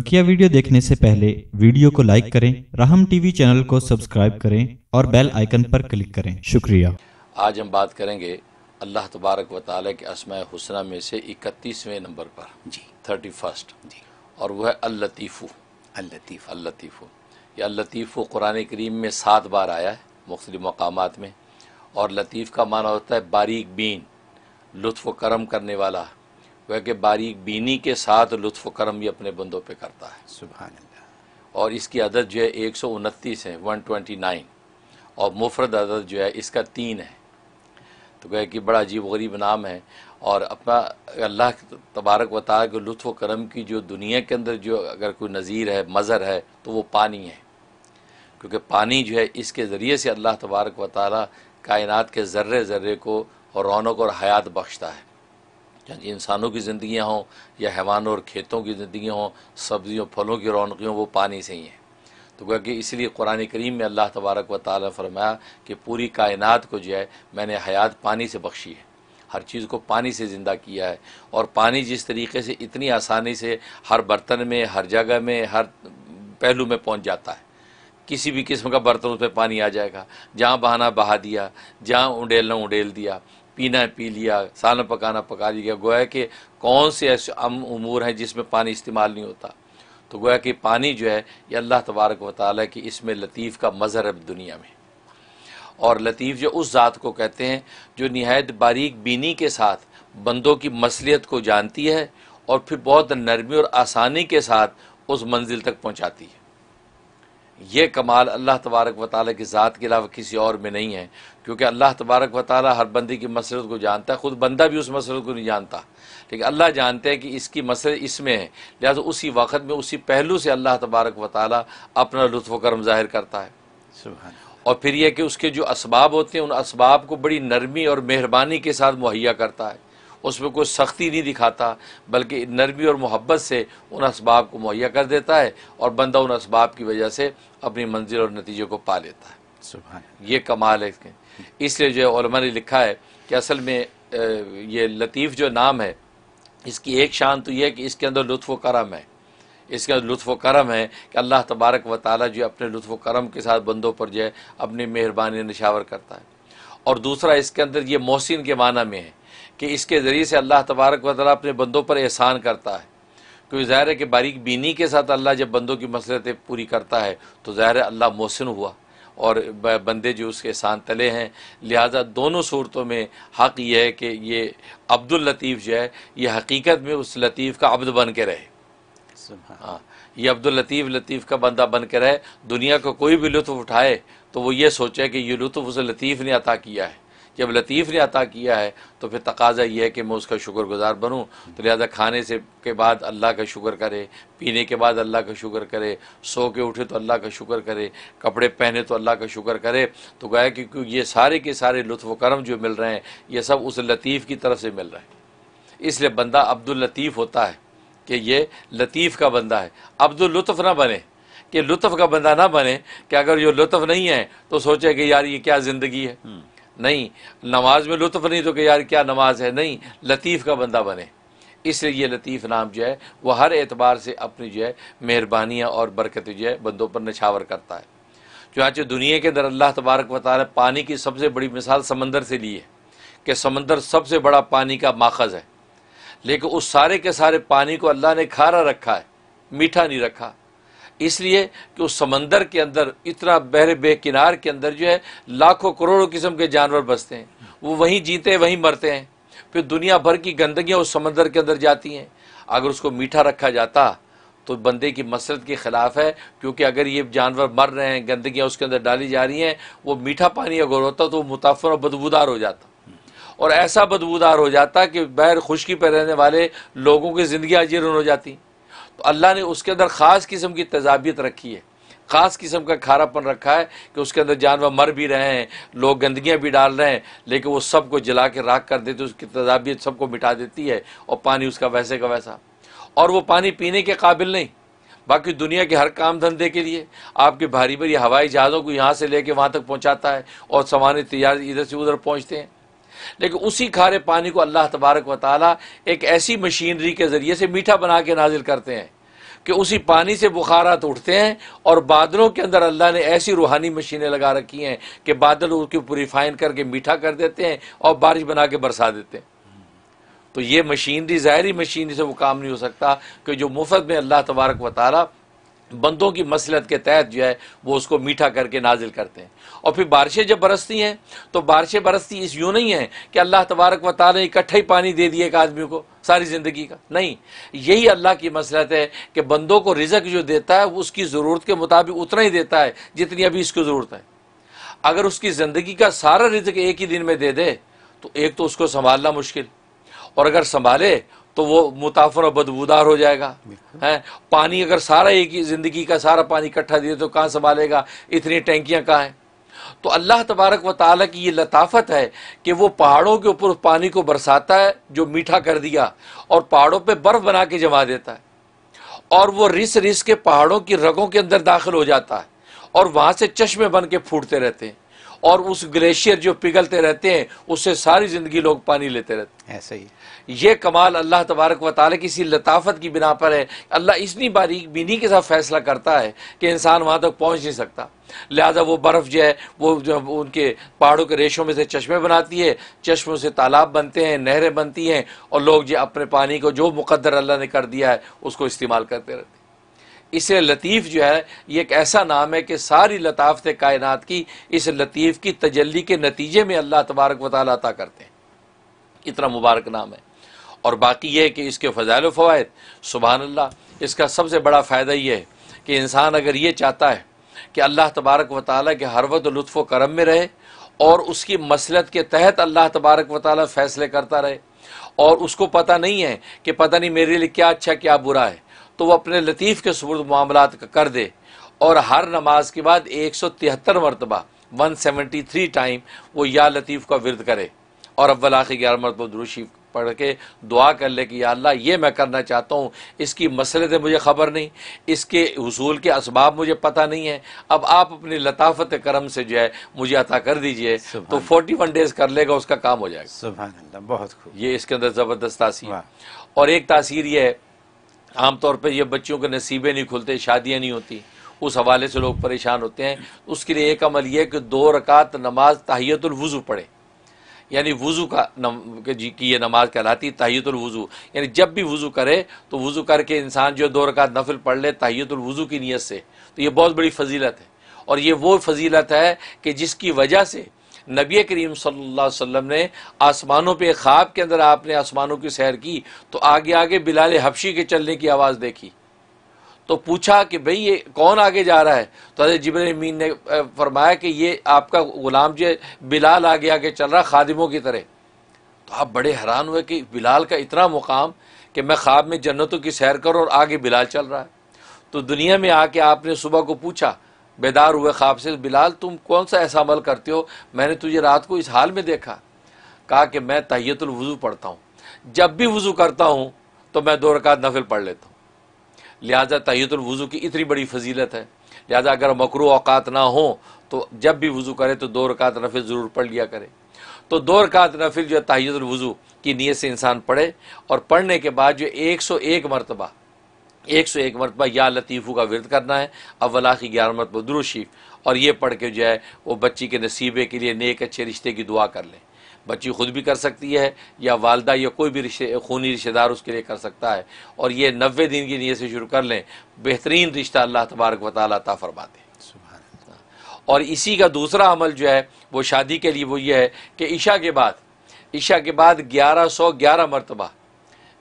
बकिया वीडियो देखने से पहले वीडियो को लाइक करें राहम टीवी चैनल को सब्सक्राइब करें और बेल आइकन पर क्लिक करें शुक्रिया आज हम बात करेंगे अल्लाह तबारक व के असम हुसना में से इकतीसवें नंबर पर जी थर्टी फर्स्ट जी और वह है अल्लतीफ़ू अल्लतीफ़ अल्लतीफ़ू यह अल्लतीफ़ू कुरान करीम में सात बार आया है मुख्तलि मकाम में और लतीफ़ का माना होता है बारीक बीन लुत्फ़ करम करने वाला गोया कि बारीक बीनी के साथ लुत्फ़ करम भी अपने बंदों पर करता है सुबह और इसकी अदद जो है एक सौ उनतीस है वन ट्वेंटी नाइन और मुफरद अदद जो है इसका तीन है तो गया कि बड़ा अजीब गरीब नाम है और अपना अल्लाह तबारक वाल के लुत्फ़ करम की जो दुनिया के अंदर जो अगर कोई नज़ीर है मज़र है तो वो पानी है क्योंकि पानी जो है इसके ज़रिए से अल्लाह तबारक वाली कायनत के ज़र्रे ज़र्रे को रौनक और हयात बख्शता है चाहे इंसानों की ज़िंदियाँ हों या हैवानों और खेतों की ज़िंदगी हों सब्ज़ियों फलों की रौनकियों वो पानी से ही हैं तो क्या कि इसलिए कुरान करीम में अल्लाह तबारक व ताल फरमाया कि पूरी कायनात को जो है मैंने हयात पानी से बख्शी है हर चीज़ को पानी से ज़िंदा किया है और पानी जिस तरीके से इतनी आसानी से हर बर्तन में हर जगह में हर पहलू में पहुँच जाता है किसी भी किस्म का बर्तन पर पानी आ जाएगा जहाँ बहाना बहा दिया जहाँ उंडेलना उंडेल दिया पीना पी लिया सालन पकाना पका लिया गोया कि कौन से ऐसे अमूर हैं जिसमें पानी इस्तेमाल नहीं होता तो गोया कि पानी जो है ये अल्लाह तबारक वाली कि इसमें लतीफ़ का मज़हर है दुनिया में और लतीफ़ जो उस ज़ात को कहते हैं जो नहायत बारीक बीनी के साथ बंदों की मसलियत को जानती है और फिर बहुत नरमी और आसानी के साथ उस मंजिल तक पहुँचाती है ये कमाल अल्लाह तबारक व ताली की ज़ात के अलावा किसी और में नहीं है क्योंकि अल्लाह तबारक व ताली हर बंदी की मसरत को जानता है ख़ुद बंदा भी उस मसरत को नहीं जानता लेकिन अल्लाह जानते हैं कि इसकी मसरत इसमें है लिहाजा उसी वक्त में उसी पहलू से अल्लाह तबारक व ताली अपना लुत्फ़ करम ज़ाहिर करता है और फिर यह कि उसके जो इसबाब होते हैं उन इसबाब को बड़ी नरमी और मेहरबानी के साथ मुहैया करता है उसमें कोई सख्ती नहीं दिखाता बल्कि नरमी और मोहब्बत से उन इसबाब को मुहैया कर देता है और बंदा उन इसबाब की वजह से अपनी मंजिल और नतीजे को पा लेता है ये कमाल है इसलिए जो है ने लिखा है कि असल में ये लतीफ़ जो नाम है इसकी एक शान तो यह है कि इसके अंदर लुत्फ़ करम है इसके अंदर लुत्फ़ करम है कि अल्लाह तबारक व ताली जो अपने लुत्फ़ करम के साथ बंदों पर जो है अपनी मेहरबानी नशावर करता है और दूसरा इसके अंदर ये मोहसिन के माना में है कि इसके ज़रिए से अल्लाह तबारक वाली अपने बंदों पर एहसान करता है क्योंकि ज़ाहिर है कि बारीक बीनी के साथ अल्लाह जब बंदों की मसलतें पूरी करता है तो ज़ाहिर अल्लाह मोहसिन हुआ और बंदे जो उसके एहसान तले हैं लिहाजा दोनों सूरतों में हक़ यह है कि ये अब्दुल जो है ये हकीकत में उस लतीफ़ का अब्द बन के रहे हाँ ये अब्दुल लतीफ़ लतीफ़ का बंदा बन के रहे दुनिया का को कोई भी लुत्फ़ उठाए तो वो ये सोचे कि ये लुत्फ़ उसे लतीफ़ ने अता किया है जब लतीफ़ ने अता किया है तो फिर तकाजा यह है कि मैं उसका शुक्र गुज़ार बनूँ तो लिहाजा खाने से के बाद अल्लाह का शुक्र करे पीने के बाद अल्लाह का शुक्र करे सो के उठे तो अल्लाह का शुक्र करे कपड़े पहने तो अल्लाह का शुक्र करे तो गया क्योंकि ये सारे के सारे लुत्फ़ करम जो मिल रहे हैं ये सब उस लतीफ़ की तरफ से मिल रहे हैं इसलिए बंदा अब्दुल लतीफ़ होता है कि ये लतीफ़ का बंदा है अब्दुल लुत्फ़ ना बने कि लुत्फ़ का बंदा ना बने कि अगर ये लुत्फ़ नहीं है तो सोचे कि यार ये क्या ज़िंदगी है हम्म। नहीं नमाज में लुत्फ नहीं तो कि यार क्या नमाज है नहीं लतीफ़ का बंदा बने इसलिए ये लतीफ़ नाम जो है वह हर एतबार से अपनी जो है मेहरबानियाँ और बरकत जो है बंदों पर नछावर करता है चुनाचे दुनिया के अंदर अल्लाह तबारक रहे पानी की सबसे बड़ी मिसाल समंदर से ली है कि समंदर सबसे बड़ा पानी का माखज़ है लेकिन उस सारे के सारे पानी को अल्लाह ने खारा रखा है मीठा नहीं रखा इसलिए कि उस समंदर के अंदर इतना बहरे बेकिनार के अंदर जो है लाखों करोड़ों किस्म के जानवर बसते हैं वो वहीं जीते वहीं मरते हैं फिर दुनिया भर की गंदगियाँ उस समंदर के अंदर जाती हैं अगर उसको मीठा रखा जाता तो बंदे की मसरत के ख़िलाफ़ है क्योंकि अगर ये जानवर मर रहे हैं गंदगियाँ उसके अंदर डाली जा रही हैं वो मीठा पानी अगर होता तो वो मुताफर और बदबूदार हो जाता और ऐसा बदबूदार हो जाता कि बैर खुशकी पर रहने वाले लोगों की ज़िंदगी अजीरन हो जाती तो अल्लाह ने उसके अंदर ख़ास किस्म की तजाबियत रखी है ख़ास किस्म का खारापन रखा है कि उसके अंदर जानवर मर भी रहे हैं लोग गंदगियाँ भी डाल रहे हैं लेकिन वो सबको जला के राख कर देते उसकी तजाबियत सबको मिटा देती है और पानी उसका वैसे का वैसा और वो पानी पीने के काबिल नहीं बाकी दुनिया के हर काम धंधे के लिए आपके भारी भरी हवाई जहाज़ों को यहाँ से ले कर वहाँ तक पहुँचाता है और सामान्य तैयार इधर से उधर पहुँचते हैं लेकिन उसी खारे पानी को अल्लाह तबारक व ताली एक ऐसी मशीनरी के ज़रिए से मीठा बना के नाजिल करते हैं कि उसी पानी से बुखारात तो उठते हैं और बादलों के अंदर अल्लाह ने ऐसी रूहानी मशीनें लगा रखी हैं कि बादल उसकी प्योरीफाइन करके मीठा कर देते हैं और बारिश बना के बरसा देते हैं तो ये मशीनरी ज़ाहरी मशीनरी से वो काम नहीं हो सकता कि जो मुफ्त में अल्लाह तबारक व ताली बंदों की मसलत के तहत जो है वो उसको मीठा करके नाजिल करते हैं और फिर बारिशें जब बरसती हैं तो बारिशें बरसती इस यूँ नहीं है कि अल्लाह तबारक व ने इकट्ठा ही पानी दे दिया एक आदमी को सारी ज़िंदगी का नहीं यही अल्लाह की मसलत है कि बंदों को रिजक जो देता है उसकी ज़रूरत के मुताबिक उतना ही देता है जितनी अभी इसकी ज़रूरत है अगर उसकी ज़िंदगी का सारा रिजक एक ही दिन में दे दे तो एक तो उसको संभालना मुश्किल और अगर संभाले तो वो मुताफर और बदबूदार हो जाएगा है पानी अगर सारा एक ही ज़िंदगी का सारा पानी इकट्ठा दिए तो कहाँ संभालेगा इतनी टैंकियाँ कहाँ हैं तो अल्लाह तबारक व ताली की ये लताफत है कि वो पहाड़ों के ऊपर उस पानी को बरसाता है जो मीठा कर दिया और पहाड़ों पर बर्फ़ बना के जमा देता है और वो रिस रिस के पहाड़ों की रगों के अंदर दाखिल हो जाता है और वहाँ से चश्मे बन के फूटते रहते हैं और उस ग्लेशियर जो पिघलते रहते हैं उससे सारी ज़िंदगी लोग पानी लेते रहते हैं ऐसे ही ये कमाल अल्लाह तबारक व ताल की इसी लताफत की बिना पर है अल्लाह इतनी बारीक बीनी के साथ फ़ैसला करता है कि इंसान वहाँ तक पहुँच नहीं सकता लिहाजा वो बर्फ़ जो है वो जो उनके पहाड़ों के रेशों में से चश्मे बनाती है चश्मों से तालाब बनते हैं नहरें बनती हैं और लोग जो अपने पानी को जो मुकदर अल्लाह ने कर दिया है उसको इस्तेमाल करते रहते हैं इसे लतीफ़ जो है ये एक ऐसा नाम है कि सारी लताफ़त कायनात की इस लतीफ़ की तजली के नतीजे में अल्लाह तबारक वाली अता करते हैं इतना मुबारक नाम है और बाकी यह है कि इसके फ़जाइल फ़वाद सुबहानल्ला इसका सबसे बड़ा फ़ायदा ये है कि इंसान अगर ये चाहता है कि अल्लाह तबारक व ताली के हर वक्त लुत्फ़ करम में रहे और उसकी मसलत के तहत अल्लाह तबारक व ताली फैसले करता रहे और उसको पता नहीं है कि पता नहीं मेरे लिए क्या अच्छा क्या बुरा है तो वह अपने लतीफ़ के सबूत मामला कर दे और हर नमाज के बाद एक सौ तिहत्तर मरतबा वन सेवेंटी थ्री टाइम वो या लतीफ़ का विरद करे और अव्वल आखिर ग्यारह मरतबा दुरुशी पढ़ के दुआ कर ले कि या अल्लाह ये मैं करना चाहता हूँ इसकी मसले से मुझे ख़बर नहीं इसके हसूल के इसबाब मुझे पता नहीं है अब आप अपनी लताफत करम से जो है मुझे अता कर दीजिए तो फोर्टी वन डेज़ कर लेगा उसका काम हो जाएगा बहुत ये इसके अंदर ज़बरदस्त तासीर और एक तासीर ये है आम तौर पर यह बच्चियों के नसीबे नहीं खुलते शादियाँ नहीं होती उस हवाले से लोग परेशान होते हैं उसके लिए एक अमल यह कि दो रकात नमाज तहियतुलवज़ू पढ़े यानी वज़ू का नम जी की यह नमाज कहलाती है तहियतुलवज़ू यानी जब भी वज़ू करे तो वज़ू करके इंसान जो दो रकात नफिल पढ़ ले तहियतुलवज़ू की नीयत से तो ये बहुत बड़ी फजीलत है और ये वो फजीलत है कि जिसकी वजह से नबी करीम सल्लल्लाहु ने आसमानों पर ख्वाब के अंदर आपने आसमानों की सैर की तो आगे आगे बिलाल हफशी के चलने की आवाज़ देखी तो पूछा कि भाई ये कौन आगे जा रहा है तो अरे जिबर अमीन ने फरमाया कि ये आपका ग़ुलाम जो बिलाल आगे आगे चल रहा खादिमों की तरह तो आप बड़े हैरान हुए कि बिलाल का इतना मुकाम कि मैं ख्वाब में जन्नतों की सैर करूँ और आगे बिलाल चल रहा है तो दुनिया में आके आपने सुबह को पूछा बेदार हुए ख्वाब से बिलाल तुम कौन सा ऐसा अमल करते हो मैंने तुझे रात को इस हाल में देखा कहा कि मैं तहयतुलवज़ू पढ़ता हूँ जब भी वज़ू करता हूँ तो मैं दो रकात नफिल पढ़ लेता हूँ लिहाजा तहयतुलवज़ू की इतनी बड़ी फजीलत है लिहाजा अगर मकरू अवकात ना हो तो जब भी वज़ू करे तो दो रकात नफिल ज़रूर पढ़ लिया करे तो दो रकात नफिल जो है तहयतुलवज़ू की नीयत से इंसान पढ़े और पढ़ने के बाद जो एक सौ एक मरतबा एक सौ एक मरतबा या लतीफ़ू का विरद करना है अवला की ग्यारह मरतबा दुरुशी और ये पढ़ के जो है वो बच्ची के नसीबे के लिए नेक अच्छे रिश्ते की दुआ कर लें बच्ची ख़ुद भी कर सकती है या वालदा या कोई भी रिश्ते खूनी रिश्तेदार उसके लिए कर सकता है और ये नबे दिन की नीयत से शुरू कर लें बेहतरीन रिश्ता अल्लाह तबारक वाली फरमा दें और इसी का दूसरा अमल जो है वो शादी के लिए वो ये है कि ईशा के बाद ईशा के बाद ग्यारह सौ ग्यारह मरतबा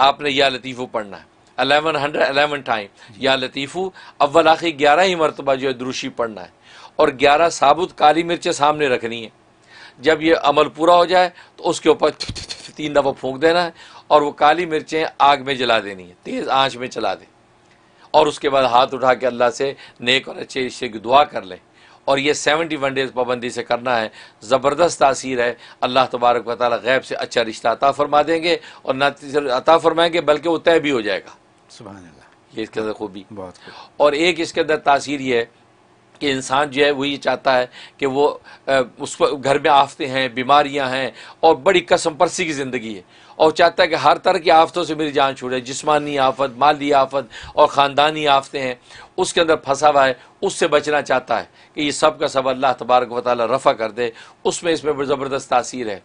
आपने या लतीफ़ू पढ़ना है अलेवन हंड्रेड अलेवन टाइम या लतीफ़ू अव्वल आखिर ग्यारह ही मरतबा जो है दुरुशी पढ़ना है और ग्यारह साबुत काली मिर्चें सामने रखनी है जब ये अमल पूरा हो जाए तो उसके ऊपर तीन दफ़ा फूंक देना है और वो काली मिर्चें आग में जला देनी है तेज़ आँच में चला दें और उसके बाद हाथ उठा के अल्लाह से नेक और अच्छे रिश्ते की दुआ कर लें और ये सेवेंटी वन डेज़ पाबंदी से करना है ज़बरदस्त तासीर है अल्लाह तबारक वाली गैब से अच्छा रिश्ता अता फरमा देंगे और ना सिर्फ अता फरमाएंगे बल्कि वो तय भी हो जाएगा ये इसके अंदर खूबी बहुत और एक इसके अंदर तासीर ये है कि इंसान जो है वो ये चाहता है कि वो उस पर घर में आफतें हैं बीमारियां हैं और बड़ी कसम परसी की ज़िंदगी है और चाहता है कि हर तरह की आफतों से मेरी जान छूटे जिसमानी आफत माली आफत और ख़ानदानी आफतें हैं उसके अंदर फंसा हुआ है उससे बचना चाहता है कि ये सब का सब अल्लाह तबारक वाली रफ़ा कर दे उसमें इसमें ज़बरदस्त तासीर है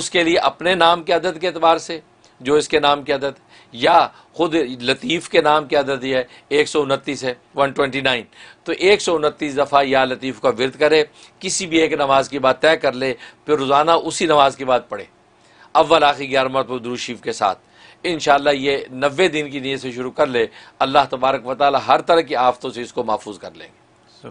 उसके लिए अपने नाम के अदद के अतबार से जो इसके नाम की आदत या ख़ुद लतीफ़ के नाम की आदत यह है एक सौ उनतीस है वन ट्वेंटी नाइन तो एक सौ उनतीस दफ़ा या लतीफ़ का विरत करे किसी भी एक नमाज की बात तय कर ले फिर रोज़ाना उसी नमाज की बात पढ़े अव्वल आखिर ग्यारह मरतब दुरूशीफ के साथ इन ये नबे दिन की नीयत से शुरू कर ले अल्लाह तबारक वाली हर तरह की आफतों से इसको महफूज कर लेंगे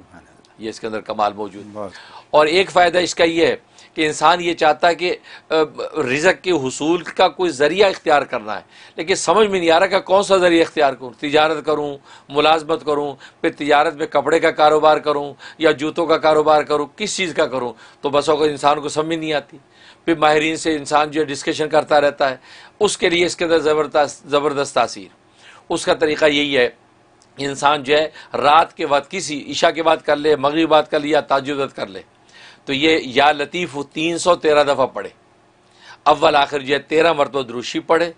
ये इसके अंदर कमाल मौजूद और एक फ़ायदा इसका ये है कि इंसान ये चाहता है कि रिजक के हसूल का कोई ज़रिया इख्तियार करना है लेकिन समझ में नहीं आ रहा कि कौन सा ज़रिया इख्तियार करूँ तजारत करूँ मुलाजमत करूँ फिर तजारत में कपड़े का कारोबार करूँ या जूतों का कारोबार करूँ किस चीज़ का करूँ तो बस अगर इंसान को समझ नहीं आती फिर माहरीन से इंसान जो है डिस्कशन करता रहता है उसके लिए इसके अंदर ज़बरदस्त ज़बरदस्त तासीर उसका तरीका यही है इंसान जो है रात के बाद किसी ईशा के बाद कर ले मगरब बात कर ले या ताजुद कर ले तो ये या लतीफ़ तीन सौ तेरह दफ़ा पढ़े अव्वल आखिर जो तेरह मरतबा द्रुशी पढ़े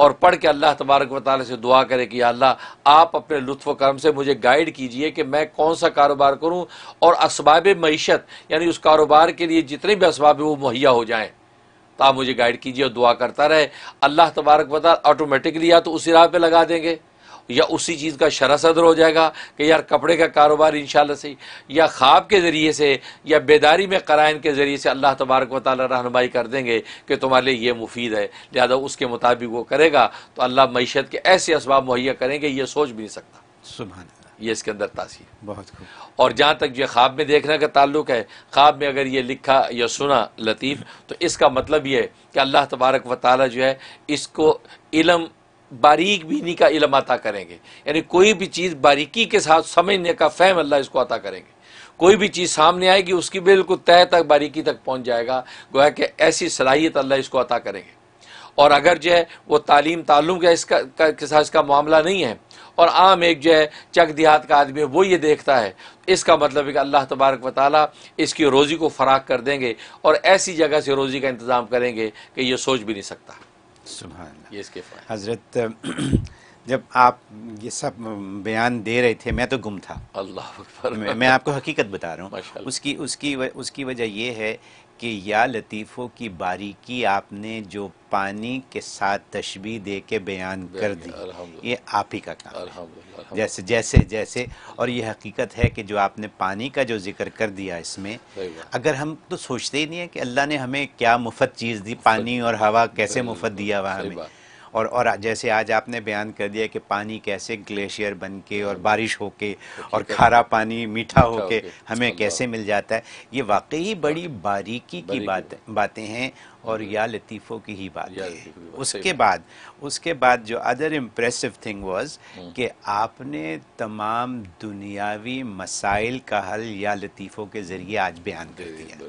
और पढ़ के अल्लाह तबारक वाल से दुआ करे कि अल्लाह आप अपने लुत्फ़ करम से मुझे गाइड कीजिए कि मैं कौन सा कारोबार करूँ और इसबाब मीशत यानी उस कारोबार के लिए जितने भी इसबाब वो मुहैया हो जाएँ तो आप मुझे गाइड कीजिए और दुआ करता रहे अल्लाह तबारक वाल ऑटोमेटिकली या तो उसी राह पर लगा देंगे या उसी चीज़ का शरा सदर हो जाएगा कि यार कपड़े का कारोबार इन से या ख्वाब के ज़रिए से या बेदारी में कराइन के ज़रिए से अल्लाह तबारक व ताली रहनमाई कर देंगे कि तुम्हारे लिए ये मुफीद है लिहाजा उसके मुताबिक वो करेगा तो अल्लाह मीशत के ऐसे इसबाब मुहैया करेंगे ये सोच भी नहीं सकता सुबह ये इसके अंदर तासीर बहुत और जहाँ तक ये ख्वाब में देखने का ताल्लुक है ख्वाब में अगर ये लिखा या सुना लतीफ़ तो इसका मतलब ये है कि अल्लाह तबारक व ताली जो है इसको इलम बारीक बीनी का इलम अता करेंगे यानी कोई भी चीज़ बारीकी के साथ समझने का फ़हम अल्लाह इसको अता करेंगे कोई भी चीज़ सामने आएगी उसकी बिल्कुल तय तक बारीकी तक पहुँच जाएगा गोया कि ऐसी सलाहियत अल्लाह इसको अता करेंगे और अगर जो है वो तालीम तालुम का इसका का, के साथ इसका मामला नहीं है और आम एक जो है चक देहात का आदमी है वो ये देखता है इसका मतलब है कि अल्लाह तबारक व इसकी रोज़ी को फराख कर देंगे और ऐसी जगह से रोज़ी का इंतज़ाम करेंगे कि ये सोच भी नहीं सकता सुबह हजरत जब आप ये सब बयान दे रहे थे मैं तो गुम था अल्लाह मैं, मैं आपको हकीकत बता रहा हूँ उसकी उसकी उसकी वजह यह है कि या लतीफ़ों की बारीकी आपने जो पानी के साथ तशबी दे के बयान कर दी ये आप ही का काम जैसे जैसे जैसे और ये हकीकत है कि जो आपने पानी का जो जिक्र कर दिया इसमें अगर हम तो सोचते ही नहीं है कि अल्लाह ने हमें क्या मुफ्त चीज़ दी पानी और हवा कैसे मुफ्त दिया हुआ हमें और और जैसे आज आपने बयान कर दिया कि पानी कैसे ग्लेशियर बन के और बारिश हो के और खारा पानी मीठा हो के हमें कैसे मिल जाता है ये वाकई बड़ी बारीकी की बात बातें हैं और हम्म। या लतीफ़ों की ही बात है उसके बाद उसके बाद जो अदर इम्प्रेसिव थिंग वाज कि आपने तमाम दुनियावी मसाइल का हल या लतीफ़ों के ज़रिए आज बयान कर दिया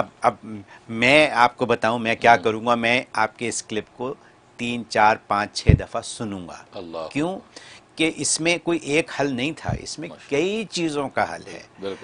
अब अब मैं आपको बताऊं मैं क्या हम्म। करूंगा मैं आपके इस क्लिप को तीन चार पाँच छः दफ़ा सुनूंगा क्यों कि इसमें कोई एक हल नहीं था इसमें कई चीज़ों का हल है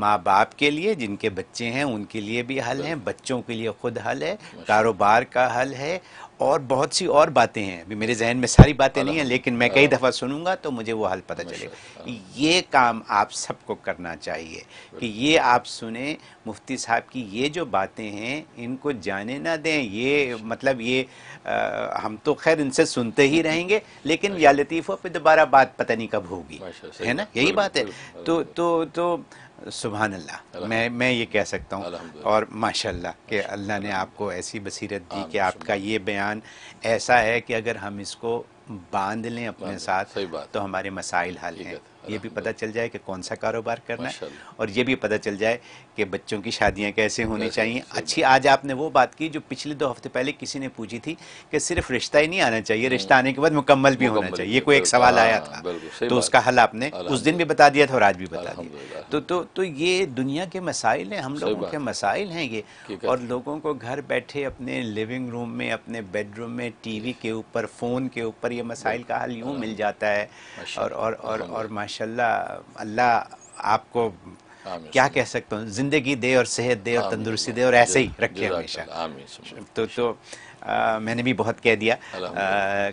माँ बाप के लिए जिनके बच्चे हैं उनके लिए भी हल है बच्चों के लिए खुद हल है कारोबार का हल है और बहुत सी और बातें हैं अभी मेरे जहन में सारी बातें नहीं हैं लेकिन मैं कई हाँ। दफ़ा सुनूंगा तो मुझे वो हाल पता चलेगा ये काम आप सबको करना चाहिए कि ये आप सुने मुफ्ती साहब की ये जो बातें हैं इनको जाने ना दें ये मतलब ये आ, हम तो खैर इनसे सुनते ही रहेंगे लेकिन अच्छा। या लतीफ़ों पर दोबारा बात पता नहीं कब होगी है ना यही बात है तो, तो तो तो सुबहान अल्लाह मैं मैं ये कह सकता हूँ और माशाल्लाह कि अल्लाह ने आपको ऐसी बसीरत दी कि आपका ये बयान ऐसा है कि अगर हम इसको बांध लें अपने साथ तो हमारे मसाइल हल हैं ये भी पता चल जाए कि कौन सा कारोबार करना है और ये भी पता चल जाए कि बच्चों की शादियाँ कैसे होनी चाहिए अच्छी आज आपने वो बात की जो पिछले दो हफ्ते पहले किसी ने पूछी थी कि सिर्फ रिश्ता ही नहीं आना चाहिए हम्म। रिश्ता आने के बाद मुकम्मल भी होना चाहिए ये कोई एक सवाल आया हाँ, था तो उसका हल आपने उस दिन भी बता दिया था और आज भी बता दिया तो तो तो ये दुनिया के मसाइल हैं हम लोगों के मसाइल हैं ये और लोगों को घर बैठे अपने लिविंग रूम में अपने बेडरूम में टीवी के ऊपर फ़ोन के ऊपर ये मसाइल का हल यूँ हाँ, मिल जाता है और और और और माशा माशाल्लाह अल्लाह आपको क्या कह सकता हूँ ज़िंदगी दे और सेहत दे और तंदुरुस्ती दे और ऐसे ही रखे हमेशा तो तो आ, मैंने भी बहुत कह दिया